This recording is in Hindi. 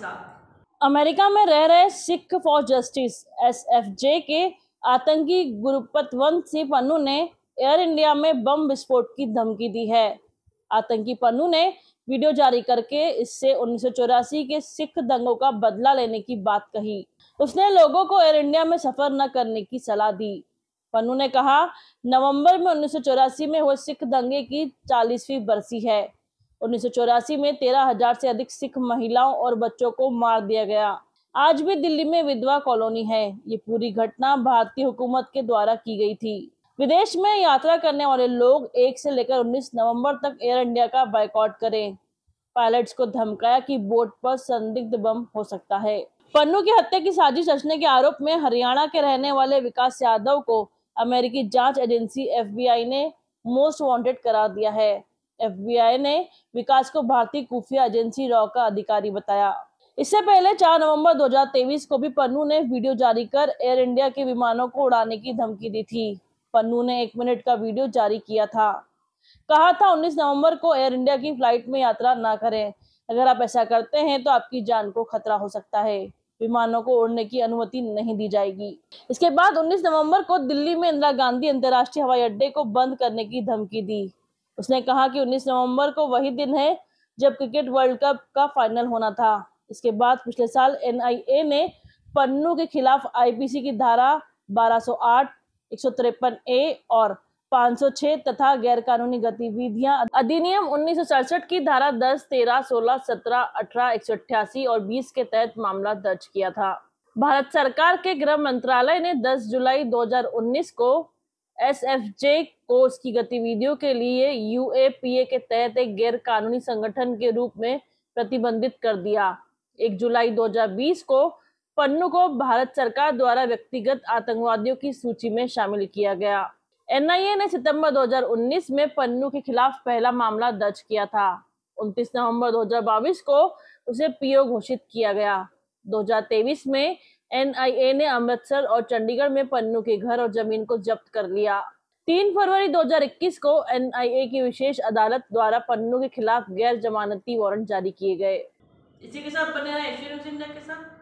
साथ अमेरिका में रह रहे Sikh for justice S F J के आतंकी गुरुपतवंत सिंह पन्नू ने एयर इंडिया में बम विस्फोट की धमकी दी है आतंकी पन्नू ने वीडियो जारी करके इससे उन्नीस के सिख दंगों का बदला लेने की बात कही उसने लोगों को एयर इंडिया में सफर न करने की सलाह दी पन्नू ने कहा नवंबर में उन्नीस में हुए सिख दंगे की 40वीं बरसी है उन्नीस में तेरह हजार से अधिक सिख महिलाओं और बच्चों को मार दिया गया आज भी दिल्ली में विधवा कॉलोनी है ये पूरी घटना भारतीय हुकूमत के द्वारा की गई थी विदेश में यात्रा करने वाले लोग एक से लेकर 19 नवंबर तक एयर इंडिया का बायकॉट करें पायलट्स को धमकाया कि बोट पर संदिग्ध बम हो सकता है पन्नू की हत्या की साजिश रचने के आरोप में हरियाणा के रहने वाले विकास यादव को अमेरिकी जांच एजेंसी एफबीआई ने मोस्ट वांटेड करार दिया है एफबीआई ने विकास को भारतीय खुफिया एजेंसी रॉ का अधिकारी बताया इससे पहले 4 नवंबर 2023 को भी पन्नू ने वीडियो जारी कर एयर इंडिया के विमानों को उड़ाने की धमकी दी थी पन्नू ने एक मिनट का वीडियो जारी किया था कहा था 19 नवंबर को एयर इंडिया की फ्लाइट में यात्रा ना करें अगर आप ऐसा करते हैं तो आपकी जान को खतरा हो सकता है विमानों को उड़ने की अनुमति नहीं दी जाएगी इसके बाद 19 नवंबर को दिल्ली में इंदिरा गांधी अंतर्राष्ट्रीय हवाई अड्डे को बंद करने की धमकी दी उसने कहा कि 19 नवंबर को वही दिन है जब क्रिकेट वर्ल्ड कप का फाइनल होना था इसके बाद पिछले साल एन ने पन्नू के खिलाफ आईपीसी की धारा 1208, 153 ए और 506 तथा गैरकानूनी गतिविधियां अधिनियम उन्नीस की धारा 10, 13, 16, 17, 18, एक और 20 के तहत मामला दर्ज किया था भारत सरकार के गृह मंत्रालय ने 10 जुलाई 2019 को एस एफ जे कोर्स की गतिविधियों के लिए यू ए पी ए के तहत एक गैर कानूनी संगठन के रूप में प्रतिबंधित कर दिया एक जुलाई 2020 को पन्नू को भारत सरकार द्वारा व्यक्तिगत आतंकवादियों की सूची में शामिल किया गया एनआईए ने सितंबर 2019 में पन्नू के खिलाफ पहला मामला दर्ज किया था 29 नवंबर 2022 को उसे पीओ घोषित किया गया 2023 में एनआईए ने अमृतसर और चंडीगढ़ में पन्नू के घर और जमीन को जब्त कर लिया तीन फरवरी 2021 को एनआईए की विशेष अदालत द्वारा पन्नू के खिलाफ गैर जमानती वारंट जारी किए गए इसी के साथ बने रहे के साथ